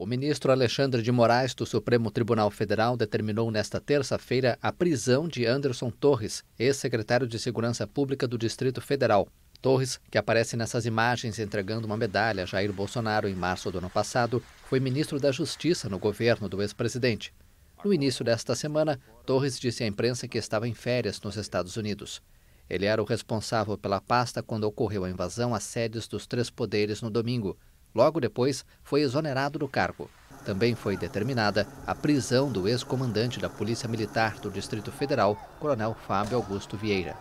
O ministro Alexandre de Moraes do Supremo Tribunal Federal determinou nesta terça-feira a prisão de Anderson Torres, ex-secretário de Segurança Pública do Distrito Federal. Torres, que aparece nessas imagens entregando uma medalha a Jair Bolsonaro em março do ano passado, foi ministro da Justiça no governo do ex-presidente. No início desta semana, Torres disse à imprensa que estava em férias nos Estados Unidos. Ele era o responsável pela pasta quando ocorreu a invasão às sedes dos três poderes no domingo. Logo depois, foi exonerado do cargo. Também foi determinada a prisão do ex-comandante da Polícia Militar do Distrito Federal, Coronel Fábio Augusto Vieira.